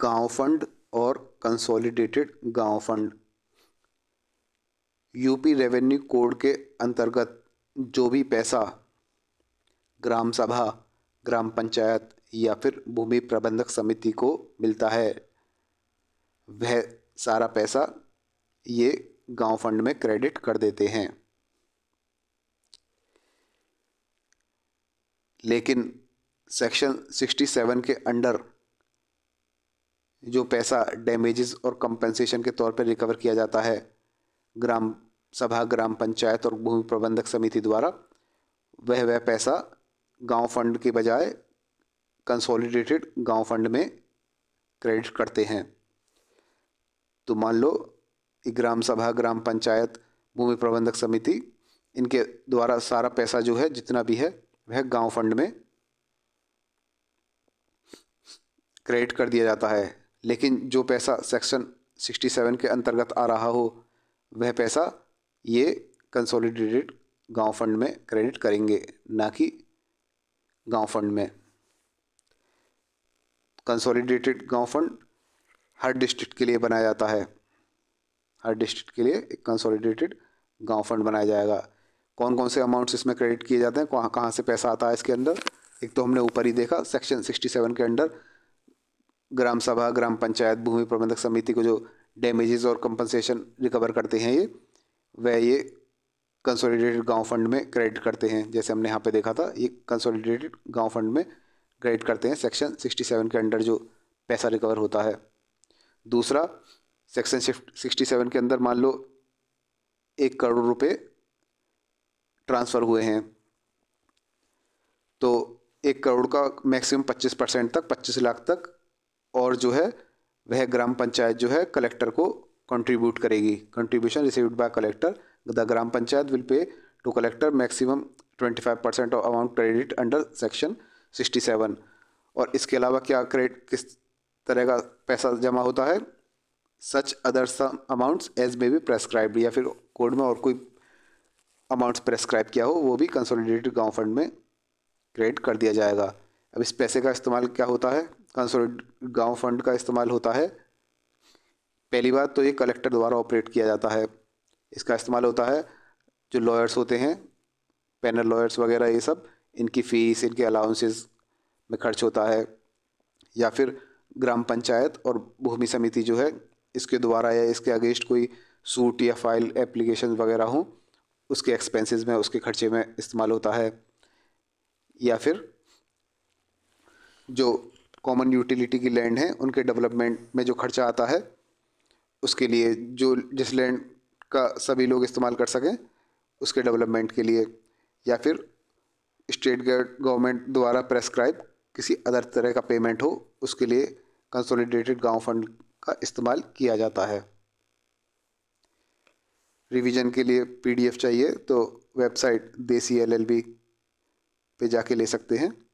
गांव फंड और कंसोलिडेटेड गांव फंड यूपी रेवेन्यू कोड के अंतर्गत जो भी पैसा ग्राम सभा ग्राम पंचायत या फिर भूमि प्रबंधक समिति को मिलता है वह सारा पैसा ये गांव फंड में क्रेडिट कर देते हैं लेकिन सेक्शन सिक्सटी सेवन के अंडर जो पैसा डैमेजेस और कंपनसेशन के तौर पर रिकवर किया जाता है ग्राम सभा ग्राम पंचायत और भूमि प्रबंधक समिति द्वारा वह वह पैसा गांव फंड के बजाय कंसोलिडेटेड गांव फंड में क्रेडिट करते हैं तो मान लो ग्राम सभा ग्राम पंचायत भूमि प्रबंधक समिति इनके द्वारा सारा पैसा जो है जितना भी है वह गांव फंड में क्रेडिट कर दिया जाता है लेकिन जो पैसा सेक्शन 67 के अंतर्गत आ रहा हो वह पैसा ये कंसोलिडेटेड गांव फंड में क्रेडिट करेंगे ना कि गांव फंड में कंसोलिडेटेड गांव फंड हर डिस्ट्रिक्ट के लिए बनाया जाता है हर डिस्ट्रिक्ट के लिए एक कंसोलिडेटेड गांव फंड बनाया जाएगा कौन कौन से अमाउंट्स इसमें क्रेडिट किए जाते हैं कहाँ कहाँ से पैसा आता है इसके अंदर एक तो हमने ऊपर ही देखा सेक्शन सिक्सटी के अंडर ग्राम सभा ग्राम पंचायत भूमि प्रबंधक समिति को जो डैमेजेस और कंपनसेशन रिकवर करते हैं ये वह ये कंसोलिडेटेड गांव फंड में क्रेडिट करते हैं जैसे हमने यहाँ पे देखा था ये कंसोलिडेटेड गांव फंड में क्रेडिट करते हैं सेक्शन 67 के अंडर जो पैसा रिकवर होता है दूसरा सेक्शन सिक्सटी सेवन के अंदर मान लो एक करोड़ रुपये ट्रांसफ़र हुए हैं तो एक करोड़ का मैक्सिमम 25 परसेंट तक 25 लाख तक और जो है वह ग्राम पंचायत जो है कलेक्टर को कंट्रीब्यूट करेगी contribution received by collector the gram panchayat will pay to collector maximum twenty five percent of amount credit under section sixty seven और इसके अलावा क्या क्रेडिट किस तरह का पैसा जमा होता है such other sum amounts as may be prescribed या फिर कोड में और कोई अमाउंट्स प्रेस्क्राइब किया हो वो भी कंसोलिडेटेड गाँव फंड में क्रेडिट कर दिया जाएगा अब इस पैसे का इस्तेमाल क्या होता है कंसोलिड गांव फंड का इस्तेमाल होता है पहली बात तो ये कलेक्टर द्वारा ऑपरेट किया जाता है इसका इस्तेमाल होता है जो लॉयर्स होते हैं पैनल लॉयर्स वगैरह ये सब इनकी फ़ीस इनके अलाउंसेस में खर्च होता है या फिर ग्राम पंचायत और भूमि समिति जो है इसके द्वारा या इसके अगेंस्ट कोई सूट या फाइल एप्लीकेशन वगैरह हों उसके एक्सपेंसेस में उसके खर्चे में इस्तेमाल होता है या फिर जो कॉमन यूटिलिटी की लैंड हैं उनके डेवलपमेंट में जो खर्चा आता है उसके लिए जो जिस लैंड का सभी लोग इस्तेमाल कर सकें उसके डेवलपमेंट के लिए या फिर स्टेट गवर्नमेंट द्वारा प्रेस्क्राइब किसी अदर तरह का पेमेंट हो उसके लिए कंसोलिडेटेड गांव फंड का इस्तेमाल किया जाता है रिवीजन के लिए पीडीएफ चाहिए तो वेबसाइट देसी एलएलबी पे जाके ले सकते हैं